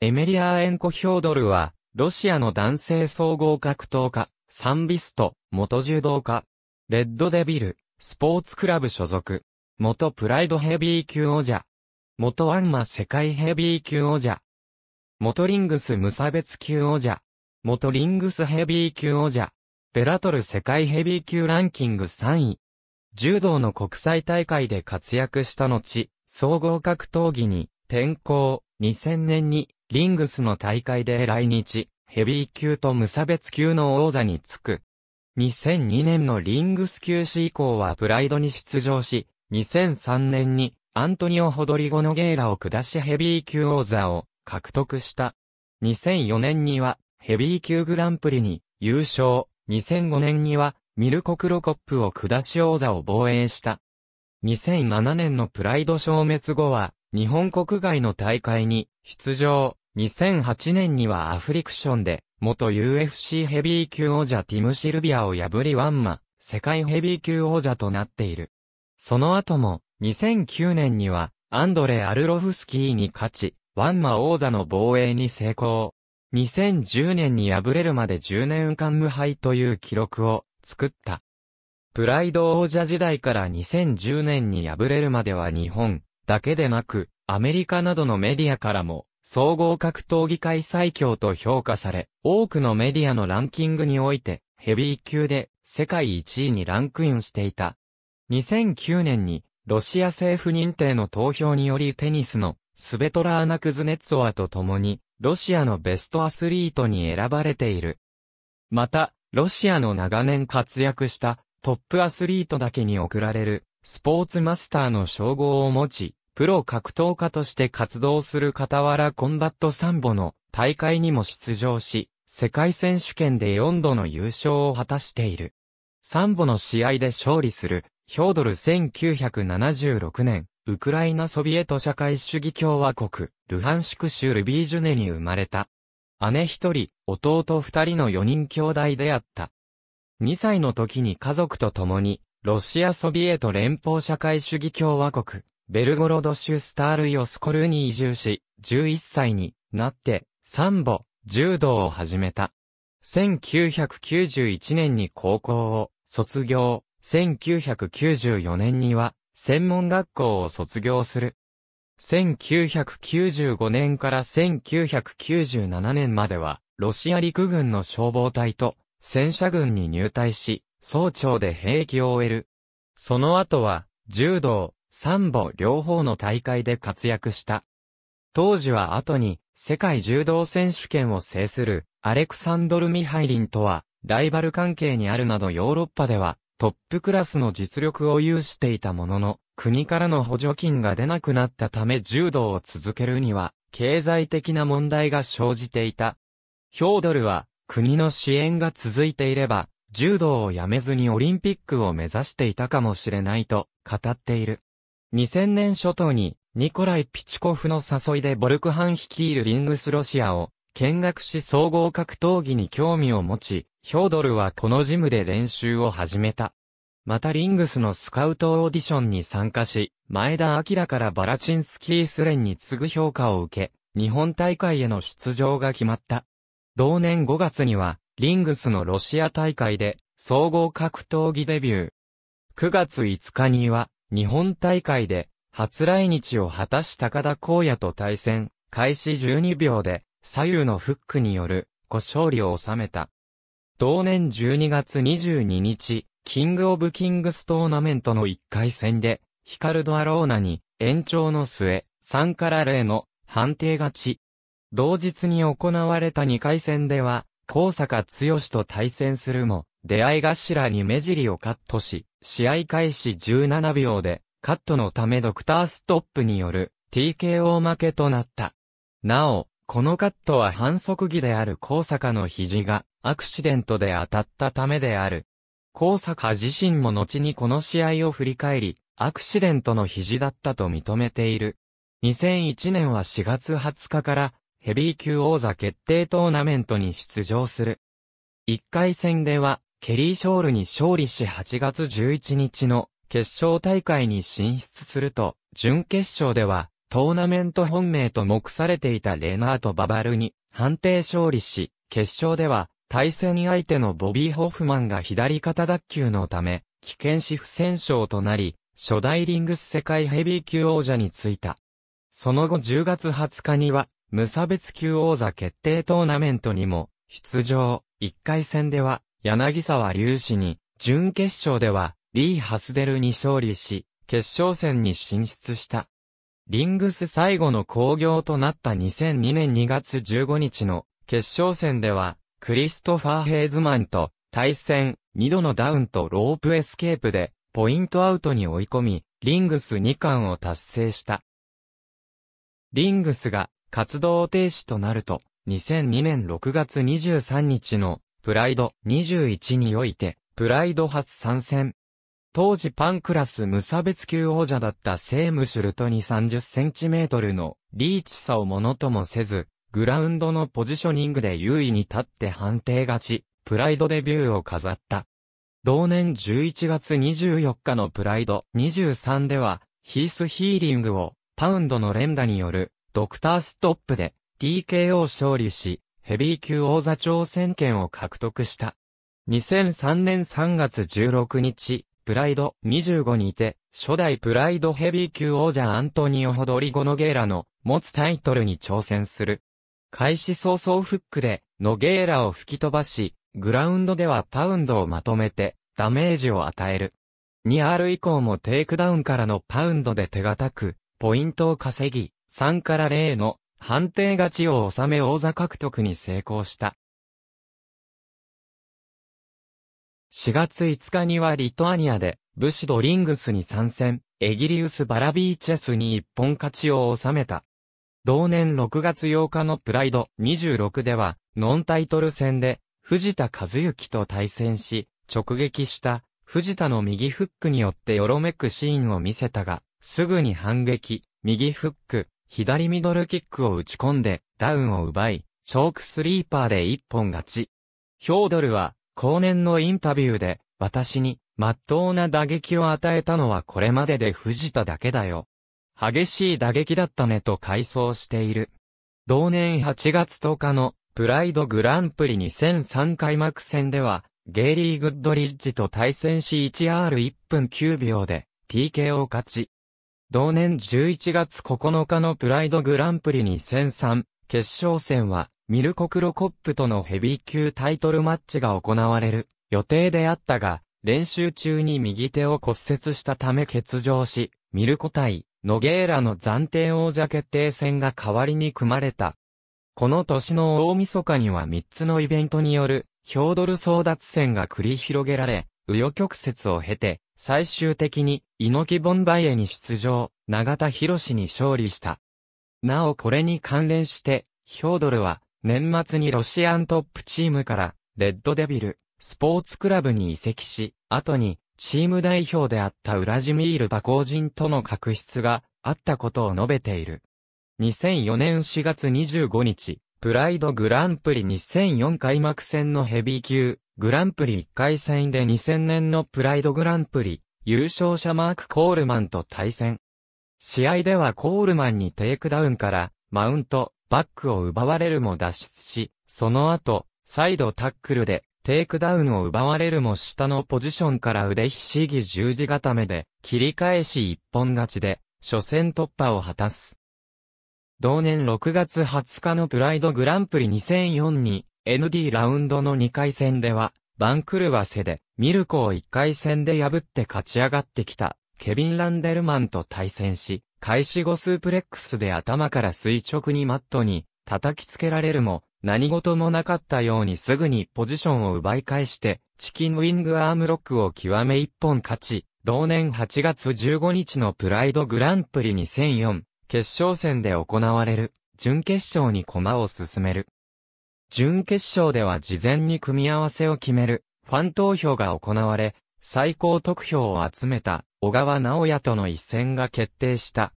エメリアーエンコ・ヒョードルは、ロシアの男性総合格闘家、サンビスト、元柔道家、レッドデビル、スポーツクラブ所属、元プライドヘビー級王者、元アンマ世界ヘビー級王者、元リングス無差別級王者、元リングスヘビー級王者、ベラトル世界ヘビー級ランキング3位、柔道の国際大会で活躍した後、総合格闘技に転向、2000年にリングスの大会で来日、ヘビー級と無差別級の王座につく。2002年のリングス級史以降はプライドに出場し、2003年にアントニオ・ホドリゴノゲーラを下しヘビー級王座を獲得した。2004年にはヘビー級グランプリに優勝。2005年にはミルコ・クロコップを下し王座を防衛した。2007年のプライド消滅後は日本国外の大会に出場。2008年にはアフリクションで、元 UFC ヘビー級王者ティム・シルビアを破りワンマ、世界ヘビー級王者となっている。その後も、2009年には、アンドレ・アルロフスキーに勝ち、ワンマ王座の防衛に成功。2010年に敗れるまで10年間無敗という記録を作った。プライド王者時代から2010年に敗れるまでは日本だけでなく、アメリカなどのメディアからも、総合格闘技界最強と評価され、多くのメディアのランキングにおいて、ヘビー級で世界1位にランクインしていた。2009年に、ロシア政府認定の投票によりテニスのスベトラーナ・クズネッツォワと共に、ロシアのベストアスリートに選ばれている。また、ロシアの長年活躍したトップアスリートだけに贈られるスポーツマスターの称号を持ち、プロ格闘家として活動する傍らコンバットサンボの大会にも出場し、世界選手権で4度の優勝を果たしている。サンボの試合で勝利する、ヒョードル1976年、ウクライナソビエト社会主義共和国、ルハンシク州ルビージュネに生まれた。姉一人、弟二人の4人兄弟であった。2歳の時に家族と共に、ロシアソビエト連邦社会主義共和国、ベルゴロド州スタールヨスコルに移住し、11歳になって、三母、柔道を始めた。1991年に高校を卒業、1994年には専門学校を卒業する。1995年から1997年までは、ロシア陸軍の消防隊と戦車軍に入隊し、総長で兵役を終える。その後は、柔道、三歩両方の大会で活躍した。当時は後に世界柔道選手権を制するアレクサンドル・ミハイリンとはライバル関係にあるなどヨーロッパではトップクラスの実力を有していたものの国からの補助金が出なくなったため柔道を続けるには経済的な問題が生じていた。ヒョードルは国の支援が続いていれば柔道をやめずにオリンピックを目指していたかもしれないと語っている。2000年初頭に、ニコライ・ピチコフの誘いでボルクハン率いるリングスロシアを見学し総合格闘技に興味を持ち、ヒョードルはこのジムで練習を始めた。またリングスのスカウトオーディションに参加し、前田明からバラチンスキースレンに次ぐ評価を受け、日本大会への出場が決まった。同年5月には、リングスのロシア大会で、総合格闘技デビュー。9月5日には、日本大会で初来日を果たし高田光也と対戦、開始12秒で左右のフックによる故勝利を収めた。同年12月22日、キングオブキングストーナメントの1回戦で、ヒカルド・アローナに延長の末、3から0の判定勝ち。同日に行われた2回戦では、高坂剛と対戦するも、出会い頭に目尻をカットし、試合開始17秒で、カットのためドクターストップによる TKO 負けとなった。なお、このカットは反則技である高坂の肘がアクシデントで当たったためである。高坂自身も後にこの試合を振り返り、アクシデントの肘だったと認めている。2001年は4月20日からヘビー級王座決定トーナメントに出場する。1回戦ではケリー・ショールに勝利し8月11日の決勝大会に進出すると、準決勝では、トーナメント本命と目されていたレナート・ババルに判定勝利し、決勝では、対戦相手のボビー・ホフマンが左肩脱臼のため、危険死不戦勝となり、初代リングス世界ヘビー級王者に就いた。その後10月20日には、無差別級王座決定トーナメントにも、出場。1回戦では、柳沢隆史に、準決勝では、リー・ハスデルに勝利し、決勝戦に進出した。リングス最後の興行となった2002年2月15日の決勝戦では、クリストファー・ヘイズマンと対戦、2度のダウンとロープエスケープで、ポイントアウトに追い込み、リングス2冠を達成した。リングスが活動停止となると、2002年6月23日のプライド21において、プライド初参戦。当時パンクラス無差別級王者だったセームシュルトに30センチメートルのリーチ差をものともせず、グラウンドのポジショニングで優位に立って判定勝ち、プライドデビューを飾った。同年11月24日のプライド23では、ヒースヒーリングをパウンドの連打によるドクターストップで TKO 勝利し、ヘビー級王座挑戦権を獲得した。2003年3月16日、プライド25にて、初代プライドヘビー級王者アントニオ・ホドリゴ・ノゲーラの持つタイトルに挑戦する。開始早々フックで、ノゲーラを吹き飛ばし、グラウンドではパウンドをまとめて、ダメージを与える。2R 以降もテイクダウンからのパウンドで手堅く、ポイントを稼ぎ、3から0の判定勝ちを収め王座獲得に成功した。4月5日にはリトアニアで、武士ドリングスに参戦、エギリウス・バラビーチェスに一本勝ちを収めた。同年6月8日のプライド26では、ノンタイトル戦で、藤田和幸と対戦し、直撃した藤田の右フックによってよろめくシーンを見せたが、すぐに反撃、右フック、左ミドルキックを打ち込んで、ダウンを奪い、チョークスリーパーで一本勝ち。ヒョードルは、後年のインタビューで、私に、真っ当な打撃を与えたのはこれまでで藤田だけだよ。激しい打撃だったねと回想している。同年8月10日のプライドグランプリ2003開幕戦では、ゲイリー・グッドリッジと対戦し 1R1 分9秒で TK を勝ち、同年11月9日のプライドグランプリ2003決勝戦は、ミルコ・クロコップとのヘビー級タイトルマッチが行われる予定であったが、練習中に右手を骨折したため欠場し、ミルコ対ノゲーラの暫定王者決定戦が代わりに組まれた。この年の大晦日には3つのイベントによる、ヒョードル争奪戦が繰り広げられ、右余曲折を経て、最終的に、猪木ボンバイエに出場、永田博に勝利した。なおこれに関連して、ヒョードルは、年末にロシアントップチームから、レッドデビル、スポーツクラブに移籍し、後に、チーム代表であったウラジミール・バコージンとの確執があったことを述べている。2004年4月25日、プライドグランプリ2004開幕戦のヘビー級、グランプリ1回戦で2000年のプライドグランプリ、優勝者マーク・コールマンと対戦。試合ではコールマンにテイクダウンから、マウント、バックを奪われるも脱出し、その後、再度タックルで、テイクダウンを奪われるも下のポジションから腕ひしぎ十字固めで、切り返し一本勝ちで、初戦突破を果たす。同年6月20日のプライドグランプリ2004に、ND ラウンドの2回戦では、バンクルワセで、ミルコを1回戦で破って勝ち上がってきた、ケビン・ランデルマンと対戦し、開始後スープレックスで頭から垂直にマットに叩きつけられるも、何事もなかったようにすぐにポジションを奪い返して、チキンウィングアームロックを極め一本勝ち、同年8月15日のプライドグランプリ2004決勝戦で行われる準決勝に駒を進める。準決勝では事前に組み合わせを決める、ファン投票が行われ、最高得票を集めた、小川直也との一戦が決定した。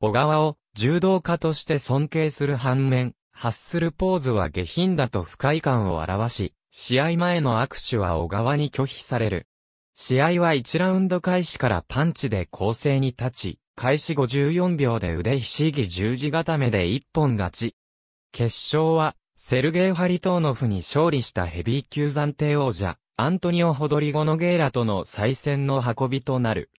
小川を、柔道家として尊敬する反面、発するポーズは下品だと不快感を表し、試合前の握手は小川に拒否される。試合は1ラウンド開始からパンチで攻勢に立ち、開始54秒で腕ひしぎ十字固めで一本勝ち。決勝はセルゲイ・ハリトーノフに勝利したヘビー級暫定王者、アントニオ・ホドリゴノゲイラとの再戦の運びとなる。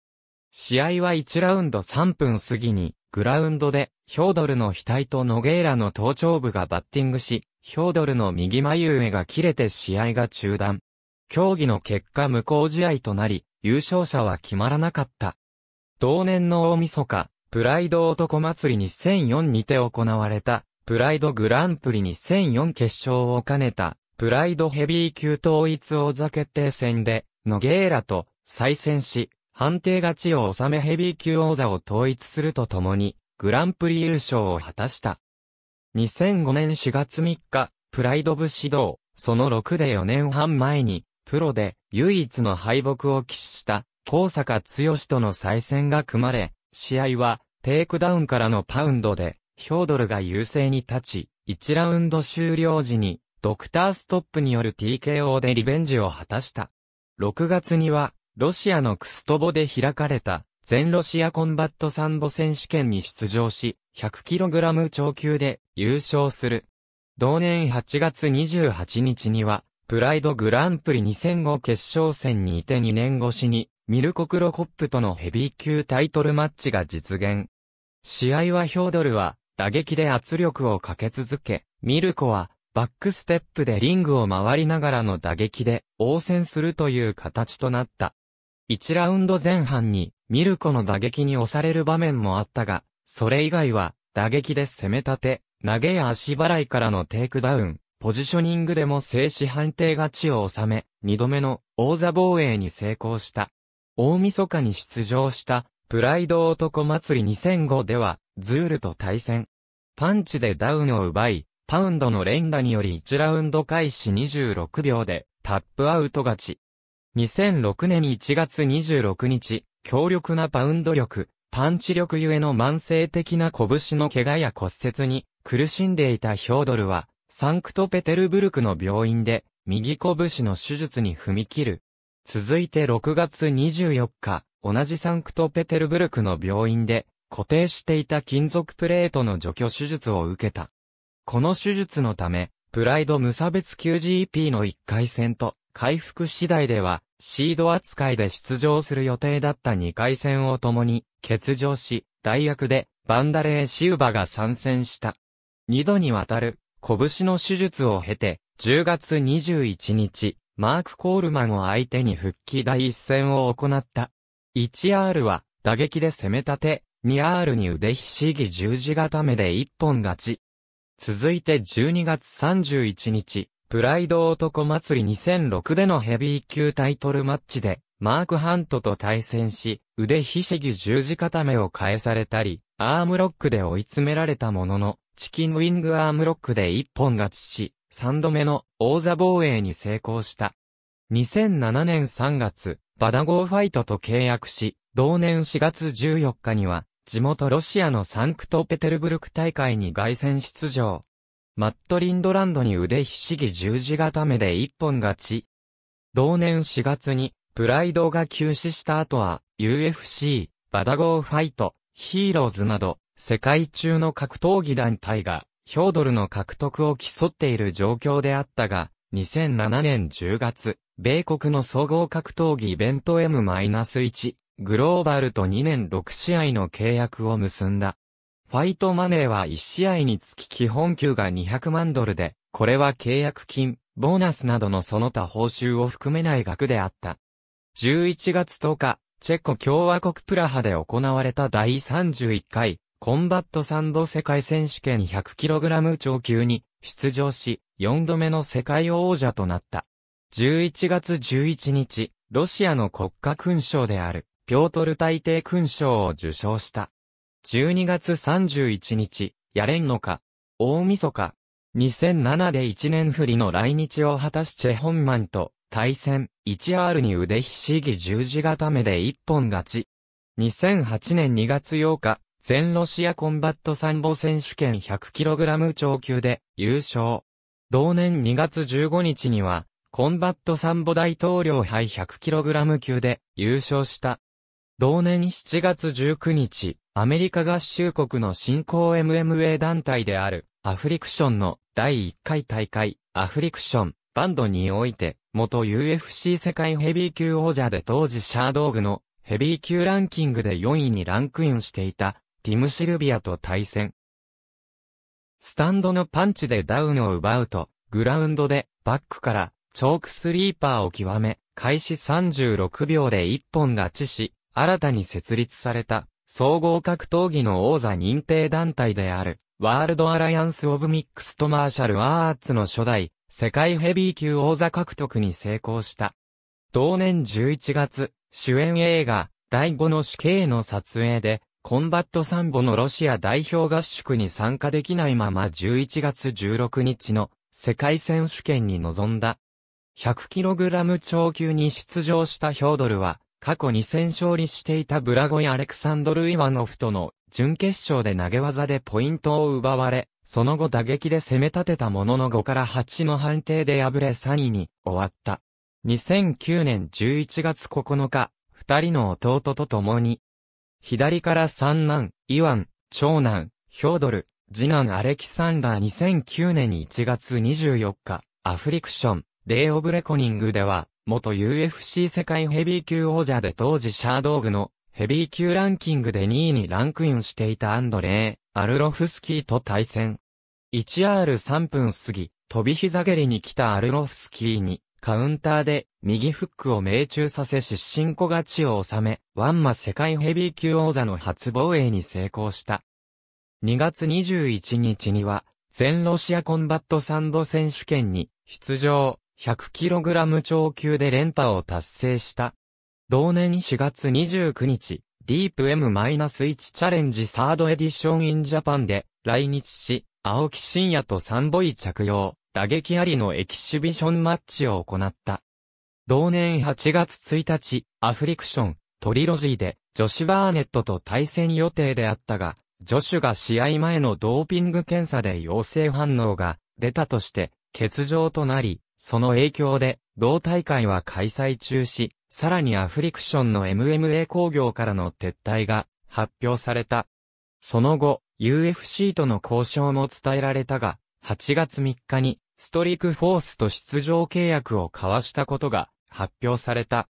試合は1ラウンド3分過ぎに、グラウンドで、ヒョードルの額とノゲイラの頭頂部がバッティングし、ヒョードルの右眉上が切れて試合が中断。競技の結果無効試合となり、優勝者は決まらなかった。同年の大晦日、プライド男祭り2004にて行われた、プライドグランプリ2004決勝を兼ねた、プライドヘビー級統一王座決定戦で、ノゲーラと再戦し、判定勝ちを収めヘビー級王座を統一するとともに、グランプリ優勝を果たした。2005年4月3日、プライド部士道、その6で4年半前に、プロで唯一の敗北を喫した、高坂剛との再戦が組まれ、試合は、テイクダウンからのパウンドで、ヒョードルが優勢に立ち、1ラウンド終了時に、ドクターストップによる TKO でリベンジを果たした。6月には、ロシアのクストボで開かれた、全ロシアコンバットサンボ選手権に出場し、100kg 超級で優勝する。同年8月28日には、プライドグランプリ2005決勝戦にいて2年越しに、ミルコ・クロコップとのヘビー級タイトルマッチが実現。試合はヒョードルは、打撃で圧力をかけ続け、ミルコは、バックステップでリングを回りながらの打撃で応戦するという形となった。1ラウンド前半にミルコの打撃に押される場面もあったが、それ以外は打撃で攻め立て、投げや足払いからのテイクダウン、ポジショニングでも静止判定勝ちを収め、2度目の王座防衛に成功した。大晦日に出場したプライド男祭り2005では、ズールと対戦。パンチでダウンを奪い、パウンドの連打により1ラウンド開始26秒でタップアウト勝ち。2006年1月26日、強力なパウンド力、パンチ力ゆえの慢性的な拳の怪我や骨折に苦しんでいたヒョードルは、サンクトペテルブルクの病院で右拳の手術に踏み切る。続いて6月24日、同じサンクトペテルブルクの病院で固定していた金属プレートの除去手術を受けた。この手術のため、プライド無差別 QGP の1回戦と、回復次第では、シード扱いで出場する予定だった2回戦を共に、欠場し、代役で、バンダレーシウバが参戦した。2度にわたる、拳の手術を経て、10月21日、マーク・コールマンを相手に復帰第一戦を行った。1R は、打撃で攻め立て、ミアールに腕ひしぎ十字固めで一本勝ち。続いて12月31日、プライド男祭り2006でのヘビー級タイトルマッチで、マーク・ハントと対戦し、腕ひしぎ十字固めを返されたり、アームロックで追い詰められたものの、チキンウィングアームロックで一本勝ちし、三度目の王座防衛に成功した。2007年3月、バダゴーファイトと契約し、同年4月14日には、地元ロシアのサンクトペテルブルク大会に凱旋出場。マット・リンドランドに腕ひしぎ十字固めで一本勝ち。同年4月に、プライドが休止した後は、UFC、バダゴーファイト、ヒーローズなど、世界中の格闘技団体が、ヒョードルの獲得を競っている状況であったが、2007年10月、米国の総合格闘技イベント M-1、グローバルと2年6試合の契約を結んだ。ファイトマネーは1試合につき基本給が200万ドルで、これは契約金、ボーナスなどのその他報酬を含めない額であった。11月10日、チェコ共和国プラハで行われた第31回、コンバットサンド世界選手権 100kg 超級に出場し、4度目の世界王者となった。11月11日、ロシアの国家勲章である、ピョートル大帝勲章を受章した。12月31日、やれんのか、大晦日、2007で1年振りの来日を果たしチェホンマンと対戦、1R に腕ひしぎ十字固めで一本勝ち。2008年2月8日、全ロシアコンバット参謀選手権 100kg 超級で優勝。同年2月15日には、コンバット参謀大統領杯 100kg 級で優勝した。同年7月19日、アメリカ合衆国の新興 MMA 団体である、アフリクションの第1回大会、アフリクション、バンドにおいて、元 UFC 世界ヘビー級王者で当時シャードーグのヘビー級ランキングで4位にランクインしていた、ティム・シルビアと対戦。スタンドのパンチでダウンを奪うと、グラウンドでバックからチョークスリーパーを極め、開始36秒で一本勝ちし、新たに設立された、総合格闘技の王座認定団体である、ワールドアライアンス・オブ・ミックスト・マーシャル・アーツの初代、世界ヘビー級王座獲得に成功した。同年11月、主演映画、第5の死刑の撮影で、コンバットサンボのロシア代表合宿に参加できないまま11月16日の世界選手権に臨んだ。100kg 超級に出場したヒョードルは、過去2戦勝利していたブラゴイ・アレクサンドル・イワノフとの準決勝で投げ技でポイントを奪われ、その後打撃で攻め立てたものの5から8の判定で敗れ3位に終わった。2009年11月9日、二人の弟と共に、左から三男、イワン、長男、ヒョードル、次男アレキサンダー2009年1月24日、アフリクション、デイオブレコニングでは、元 UFC 世界ヘビー級王者で当時シャードーグのヘビー級ランキングで2位にランクインしていたアンドレー・アルロフスキーと対戦。1R3 分過ぎ、飛び膝蹴りに来たアルロフスキーに、カウンターで、右フックを命中させ失神小勝ちを収め、ワンマ世界ヘビー級王座の初防衛に成功した。2月21日には、全ロシアコンバットサンド選手権に出場。100kg 超級で連覇を達成した。同年4月29日、ディープ M-1 チャレンジサードエディションインジャパンで来日し、青木真也とサンボイ着用、打撃ありのエキシビションマッチを行った。同年8月1日、アフリクション、トリロジーで、ジョシュ・バーネットと対戦予定であったが、ジョシュが試合前のドーピング検査で陽性反応が出たとして、欠場となり、その影響で、同大会は開催中止、さらにアフリクションの MMA 工業からの撤退が発表された。その後、UFC との交渉も伝えられたが、8月3日にストリークフォースと出場契約を交わしたことが発表された。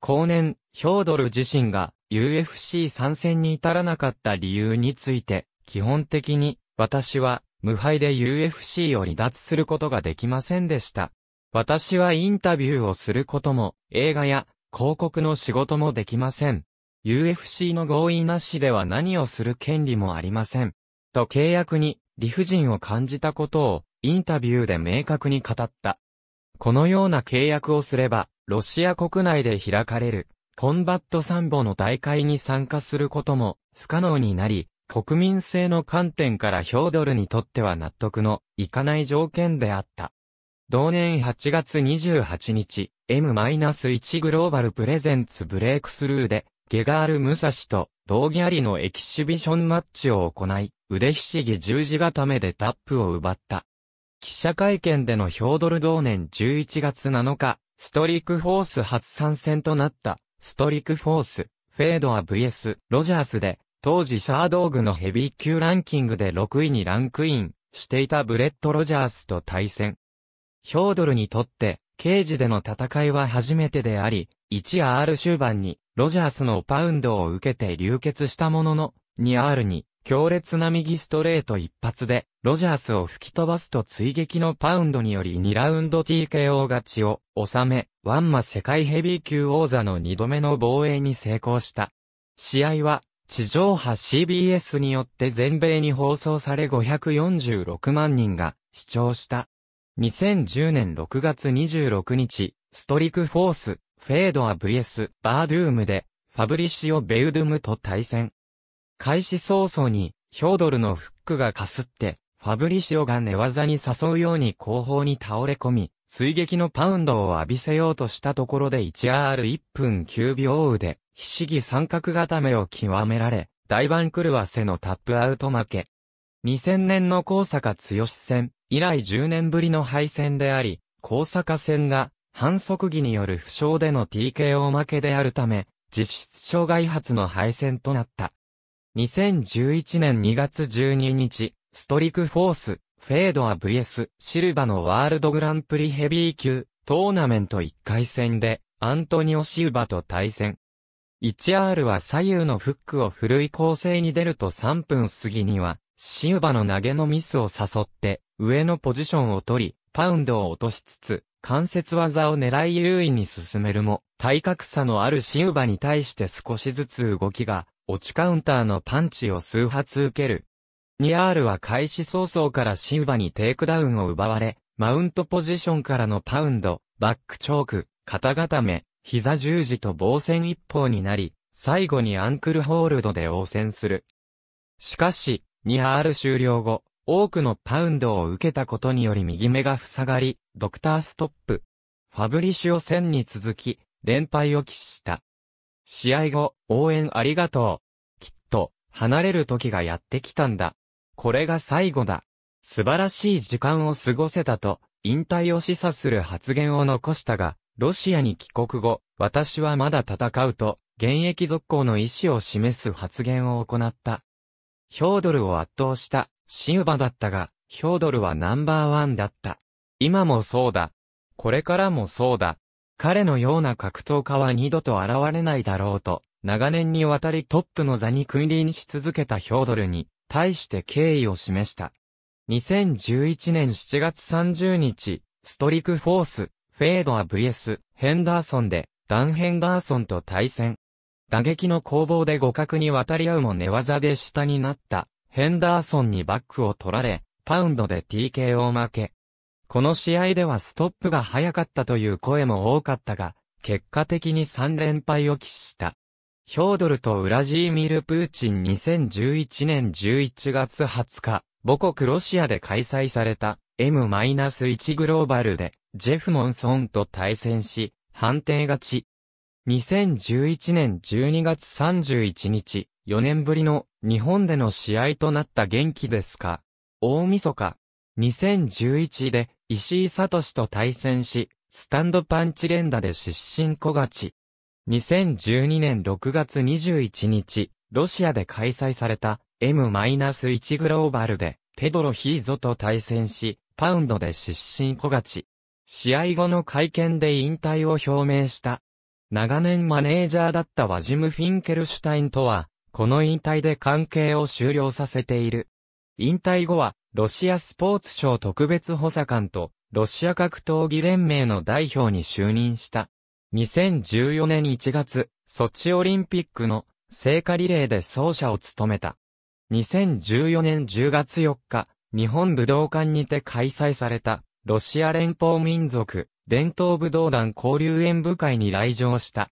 後年、ヒョードル自身が UFC 参戦に至らなかった理由について、基本的に私は無敗で UFC を離脱することができませんでした。私はインタビューをすることも、映画や広告の仕事もできません。UFC の合意なしでは何をする権利もありません。と契約に理不尽を感じたことをインタビューで明確に語った。このような契約をすれば、ロシア国内で開かれるコンバットサンボの大会に参加することも不可能になり、国民性の観点からヒョードルにとっては納得のいかない条件であった。同年8月28日、M-1 グローバルプレゼンツブレイクスルーで、ゲガール・ムサシと、道ギャリのエキシビションマッチを行い、腕ひしぎ十字固めでタップを奪った。記者会見でのヒョードル同年11月7日、ストリックフォース初参戦となった、ストリックフォース、フェードア VS、ロジャースで、当時シャードーグのヘビー級ランキングで6位にランクインしていたブレット・ロジャースと対戦。ヒョードルにとって、刑事での戦いは初めてであり、1R 終盤に、ロジャースのパウンドを受けて流血したものの、2R に、強烈な右ストレート一発で、ロジャースを吹き飛ばすと追撃のパウンドにより2ラウンド TKO 勝ちを収め、ワンマ世界ヘビー級王座の2度目の防衛に成功した。試合は、地上波 CBS によって全米に放送され546万人が視聴した。2010年6月26日、ストリクフォース、フェードア VS バードゥームで、ファブリシオ・ベウドゥムと対戦。開始早々に、ヒョードルのフックがかすって、ファブリシオが寝技に誘うように後方に倒れ込み、追撃のパウンドを浴びせようとしたところで 1R1 分9秒腕、ひしぎ三角固めを極められ、大番狂わせのタップアウト負け。2000年の高坂剛戦、以来10年ぶりの敗戦であり、高坂戦が、反則技による負傷での TKO 負けであるため、実質障害発の敗戦となった。2011年2月12日、ストリクフォース、フェードア VS シルバのワールドグランプリヘビー級トーナメント1回戦でアントニオ・シウバと対戦。1R は左右のフックを古い構成に出ると3分過ぎには、シウバの投げのミスを誘って、上のポジションを取り、パウンドを落としつつ、関節技を狙い優位に進めるも、体格差のあるシウバに対して少しずつ動きが、落ちカウンターのパンチを数発受ける。2R は開始早々からシウバにテイクダウンを奪われ、マウントポジションからのパウンド、バックチョーク、肩固め、膝十字と防戦一方になり、最後にアンクルホールドで応戦する。しかし、2R 終了後、多くのパウンドを受けたことにより右目が塞がり、ドクターストップ。ファブリシオ戦に続き、連敗を喫した。試合後、応援ありがとう。きっと、離れる時がやってきたんだ。これが最後だ。素晴らしい時間を過ごせたと、引退を示唆する発言を残したが、ロシアに帰国後、私はまだ戦うと、現役続行の意思を示す発言を行った。ヒョードルを圧倒したシウバだったが、ヒョードルはナンバーワンだった。今もそうだ。これからもそうだ。彼のような格闘家は二度と現れないだろうと、長年にわたりトップの座に君臨し続けたヒョードルに、対して敬意を示した。2011年7月30日、ストリクフォース、フェードア VS ヘンダーソンでダン・ヘンダーソンと対戦。打撃の攻防で互角に渡り合うも寝技で下になったヘンダーソンにバックを取られ、パウンドで TKO 負け。この試合ではストップが早かったという声も多かったが、結果的に3連敗を喫した。ヒョードルとウラジーミル・プーチン2011年11月20日、母国ロシアで開催された M-1 グローバルでジェフモンソンと対戦し、判定勝ち。2011年12月31日、4年ぶりの日本での試合となった元気ですか大晦日。2011で石井聡と対戦し、スタンドパンチ連打で失神小勝ち。2012年6月21日、ロシアで開催された M-1 グローバルでペドロ・ヒーゾと対戦し、パウンドで失神小勝ち。試合後の会見で引退を表明した。長年マネージャーだったワジム・フィンケルシュタインとは、この引退で関係を終了させている。引退後は、ロシアスポーツ省特別補佐官と、ロシア格闘技連盟の代表に就任した。2014年1月、ソチオリンピックの聖火リレーで奏者を務めた。2014年10月4日、日本武道館にて開催されたロシア連邦民族、伝統武道団交流演舞会に来場した。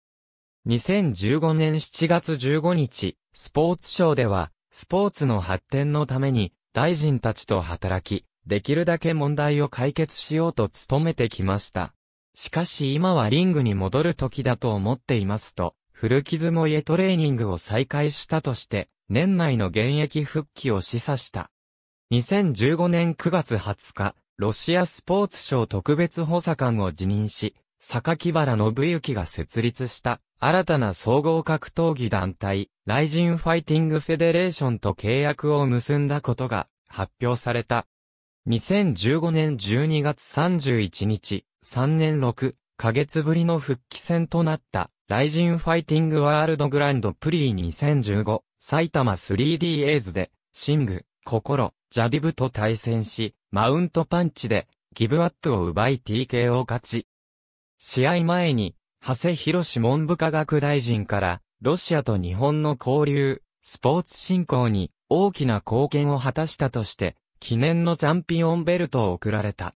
2015年7月15日、スポーツ省では、スポーツの発展のために、大臣たちと働き、できるだけ問題を解決しようと努めてきました。しかし今はリングに戻る時だと思っていますと、古傷も家トレーニングを再開したとして、年内の現役復帰を示唆した。2015年9月20日、ロシアスポーツ省特別補佐官を辞任し、坂木原信之が設立した新たな総合格闘技団体、ライジンファイティングフェデレーションと契約を結んだことが発表された。2015年12月31日、3年6ヶ月ぶりの復帰戦となった、ライジンファイティングワールドグランドプリー2015埼玉 3D エイズで、シング、ココロ、ジャディブと対戦し、マウントパンチで、ギブアップを奪い TK を勝ち。試合前に、長谷博史文部科学大臣から、ロシアと日本の交流、スポーツ振興に大きな貢献を果たしたとして、記念のチャンピオンベルトを贈られた。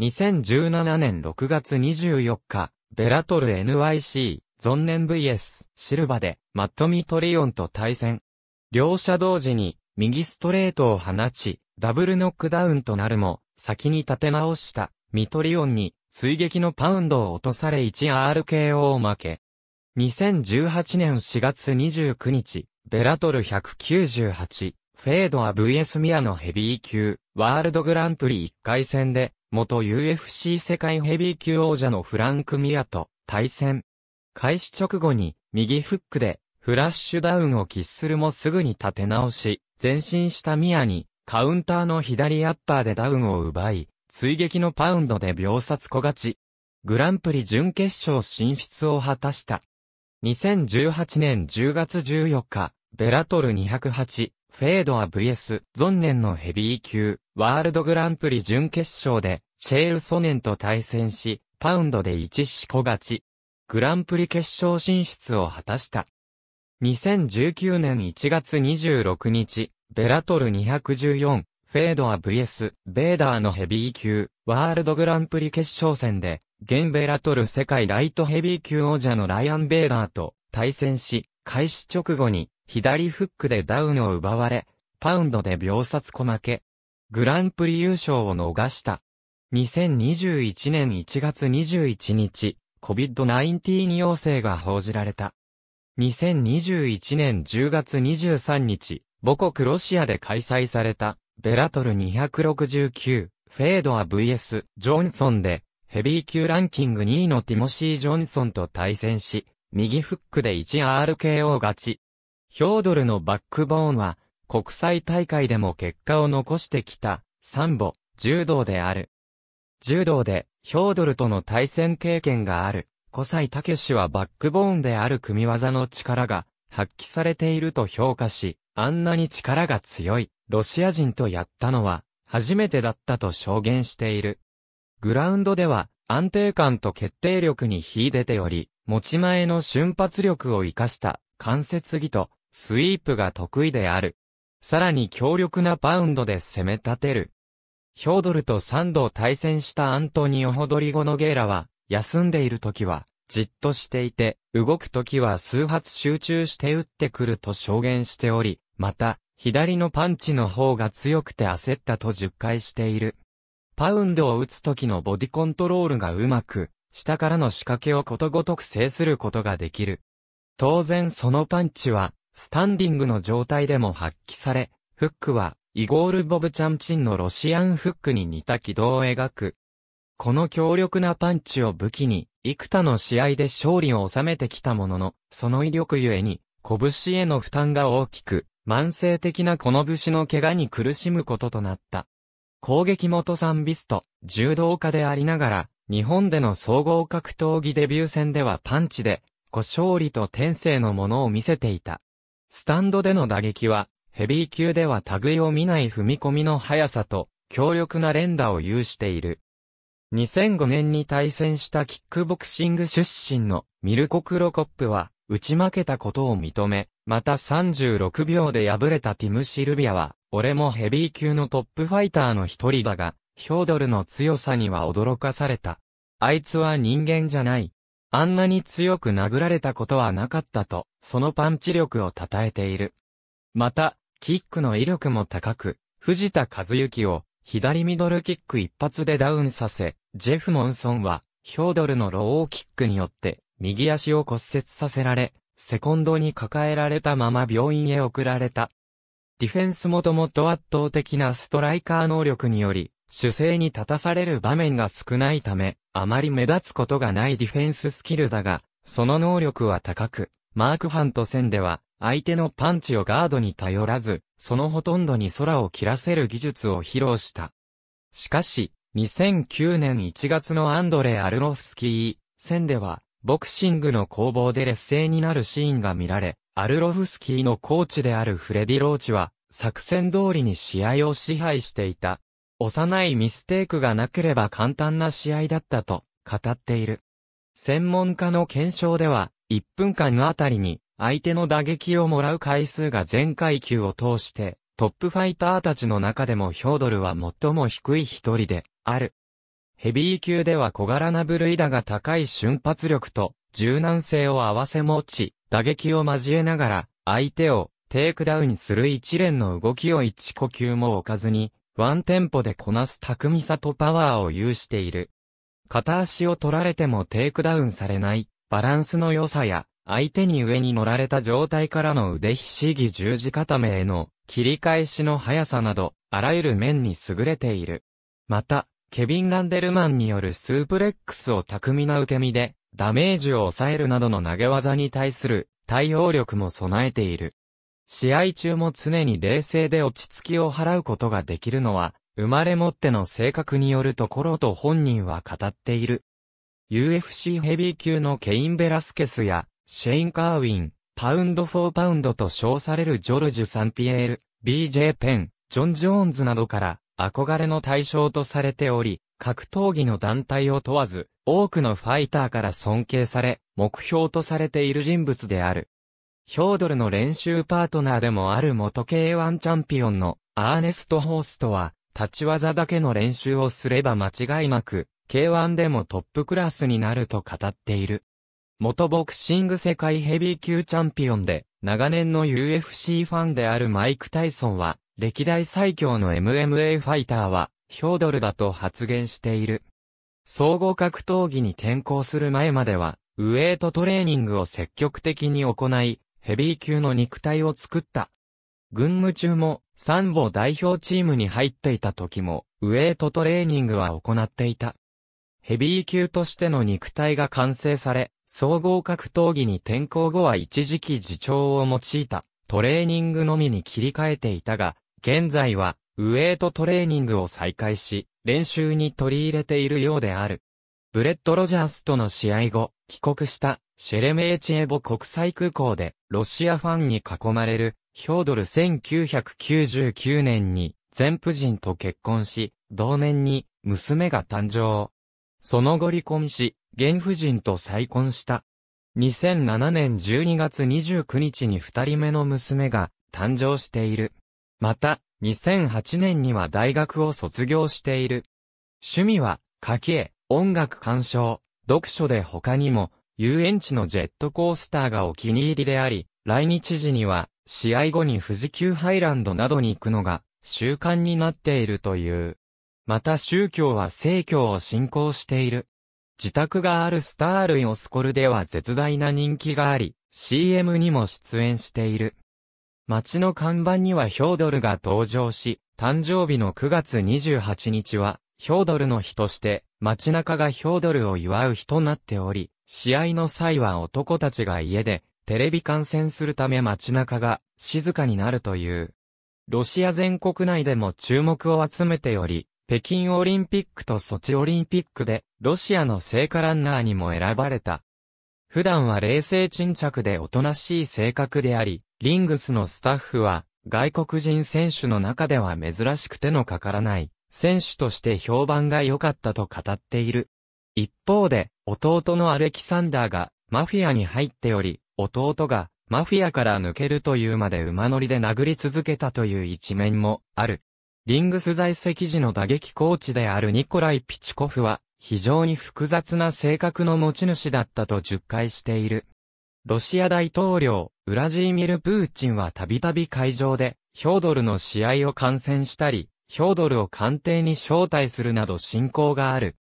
2017年6月24日、ベラトル NYC、ゾンネン VS、シルバで、マットミトリオンと対戦。両者同時に、右ストレートを放ち、ダブルノックダウンとなるも、先に立て直した、ミトリオンに、追撃のパウンドを落とされ 1RKO 負け。2018年4月29日、ベラトル198、フェードア VS ミアのヘビー級、ワールドグランプリ1回戦で、元 UFC 世界ヘビー級王者のフランク・ミアと対戦。開始直後に、右フックで、フラッシュダウンを喫するもすぐに立て直し、前進したミアに、カウンターの左アッパーでダウンを奪い、追撃のパウンドで秒殺小勝ち。グランプリ準決勝進出を果たした。2018年10月14日、ベラトル208、フェードア VS、ゾンネンのヘビー級、ワールドグランプリ準決勝で、シェール・ソネンと対戦し、パウンドで一死小勝ち。グランプリ決勝進出を果たした。2019年1月26日、ベラトル214、フェードア VS、ベーダーのヘビー級、ワールドグランプリ決勝戦で、現ベラトル世界ライトヘビー級王者のライアン・ベーダーと対戦し、開始直後に、左フックでダウンを奪われ、パウンドで秒殺小負け。グランプリ優勝を逃した。2021年1月21日、COVID-19 要請が報じられた。2021年10月23日、母国ロシアで開催された、ベラトル269、フェードア VS、ジョンソンで、ヘビー級ランキング2位のティモシー・ジョンソンと対戦し、右フックで 1RKO 勝ち。ヒョードルのバックボーンは、国際大会でも結果を残してきた、サンボ、柔道である。柔道で、ヒョードルとの対戦経験がある、小西武氏はバックボーンである組技の力が、発揮されていると評価し、あんなに力が強い、ロシア人とやったのは、初めてだったと証言している。グラウンドでは、安定感と決定力に秀でており、持ち前の瞬発力を活かした関節技とスイープが得意である。さらに強力なバウンドで攻め立てる。ヒョードルと3度対戦したアントニオ・ホドリゴノゲーラは、休んでいる時は、じっとしていて、動くときは数発集中して打ってくると証言しており、また、左のパンチの方が強くて焦ったと10回している。パウンドを打つときのボディコントロールがうまく、下からの仕掛けをことごとく制することができる。当然そのパンチは、スタンディングの状態でも発揮され、フックは、イゴール・ボブ・チャンチンのロシアンフックに似た軌道を描く。この強力なパンチを武器に、幾多の試合で勝利を収めてきたものの、その威力ゆえに、拳への負担が大きく、慢性的なこの武士の怪我に苦しむこととなった。攻撃元サンビスト、柔道家でありながら、日本での総合格闘技デビュー戦ではパンチで、小勝利と天性のものを見せていた。スタンドでの打撃は、ヘビー級では類を見ない踏み込みの速さと、強力な連打を有している。2005年に対戦したキックボクシング出身のミルコ・クロコップは打ち負けたことを認め、また36秒で敗れたティム・シルビアは、俺もヘビー級のトップファイターの一人だが、ヒョードルの強さには驚かされた。あいつは人間じゃない。あんなに強く殴られたことはなかったと、そのパンチ力を称えている。また、キックの威力も高く、藤田和幸を左ミドルキック一発でダウンさせ、ジェフモンソンは、ヒョードルのローキックによって、右足を骨折させられ、セコンドに抱えられたまま病院へ送られた。ディフェンスもともと圧倒的なストライカー能力により、主勢に立たされる場面が少ないため、あまり目立つことがないディフェンススキルだが、その能力は高く、マークハント戦では、相手のパンチをガードに頼らず、そのほとんどに空を切らせる技術を披露した。しかし、2009年1月のアンドレ・アルロフスキー戦では、ボクシングの攻防で劣勢になるシーンが見られ、アルロフスキーのコーチであるフレディ・ローチは、作戦通りに試合を支配していた。幼いミステークがなければ簡単な試合だったと語っている。専門家の検証では、1分間あたりに相手の打撃をもらう回数が全階級を通して、トップファイターたちの中でもヒョードルは最も低い一人で、ある。ヘビー級では小柄な部類だが高い瞬発力と柔軟性を合わせ持ち、打撃を交えながら相手をテイクダウンする一連の動きを一呼吸も置かずに、ワンテンポでこなす巧みさとパワーを有している。片足を取られてもテイクダウンされない、バランスの良さや、相手に上に乗られた状態からの腕ひしぎ十字固めへの切り返しの速さなど、あらゆる面に優れている。また、ケビン・ランデルマンによるスープレックスを巧みな受け身で、ダメージを抑えるなどの投げ技に対する対応力も備えている。試合中も常に冷静で落ち着きを払うことができるのは、生まれ持っての性格によるところと本人は語っている。UFC ヘビー級のケイン・ベラスケスや、シェイン・カーウィン、パウンド・フォー・パウンドと称されるジョルジュ・サンピエール、BJ・ ペン、ジョン・ジョーンズなどから、憧れの対象とされており、格闘技の団体を問わず、多くのファイターから尊敬され、目標とされている人物である。ヒョードルの練習パートナーでもある元 K1 チャンピオンのアーネスト・ホーストは、立ち技だけの練習をすれば間違いなく、K1 でもトップクラスになると語っている。元ボクシング世界ヘビー級チャンピオンで、長年の UFC ファンであるマイク・タイソンは、歴代最強の MMA ファイターは、ヒョードルだと発言している。総合格闘技に転向する前までは、ウエイトトレーニングを積極的に行い、ヘビー級の肉体を作った。軍務中も、サンボ代表チームに入っていた時も、ウエイトトレーニングは行っていた。ヘビー級としての肉体が完成され、総合格闘技に転向後は一時期自重を用いた、トレーニングのみに切り替えていたが、現在は、ウエイトトレーニングを再開し、練習に取り入れているようである。ブレッド・ロジャースとの試合後、帰国したシェレメーチェボ国際空港でロシアファンに囲まれるヒョードル1999年に全夫人と結婚し、同年に娘が誕生。その後離婚し、現夫人と再婚した。2007年12月29日に二人目の娘が誕生している。また、2008年には大学を卒業している。趣味は、家計、音楽鑑賞、読書で他にも、遊園地のジェットコースターがお気に入りであり、来日時には、試合後に富士急ハイランドなどに行くのが、習慣になっているという。また宗教は聖教を信仰している。自宅があるスター類イオスコルでは絶大な人気があり、CM にも出演している。街の看板にはヒョードルが登場し、誕生日の9月28日は、ヒョードルの日として、街中がヒョードルを祝う日となっており、試合の際は男たちが家で、テレビ観戦するため街中が静かになるという。ロシア全国内でも注目を集めており、北京オリンピックとソチオリンピックで、ロシアの聖火ランナーにも選ばれた。普段は冷静沈着でおとなしい性格であり、リングスのスタッフは、外国人選手の中では珍しく手のかからない、選手として評判が良かったと語っている。一方で、弟のアレキサンダーが、マフィアに入っており、弟が、マフィアから抜けるというまで馬乗りで殴り続けたという一面もある。リングス在籍時の打撃コーチであるニコライ・ピチコフは、非常に複雑な性格の持ち主だったと述懐している。ロシア大統領、ウラジーミル・プーチンはたびたび会場で、ヒョードルの試合を観戦したり、ヒョードルを官邸に招待するなど信仰がある。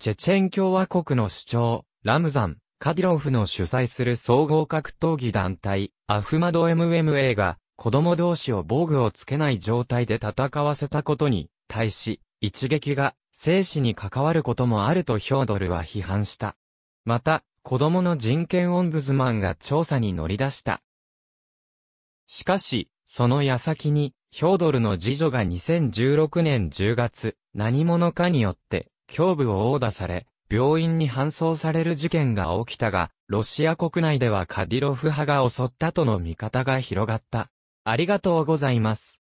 チェチェン共和国の主張、ラムザン、カディロフの主催する総合格闘技団体、アフマド MMA が、子供同士を防具をつけない状態で戦わせたことに、対し、一撃が生死に関わることもあるとヒョードルは批判した。また、子供の人権オンブズマンが調査に乗り出した。しかし、その矢先に、ヒョードルの次女が2016年10月、何者かによって、胸部を殴打され、病院に搬送される事件が起きたが、ロシア国内ではカディロフ派が襲ったとの見方が広がった。ありがとうございます。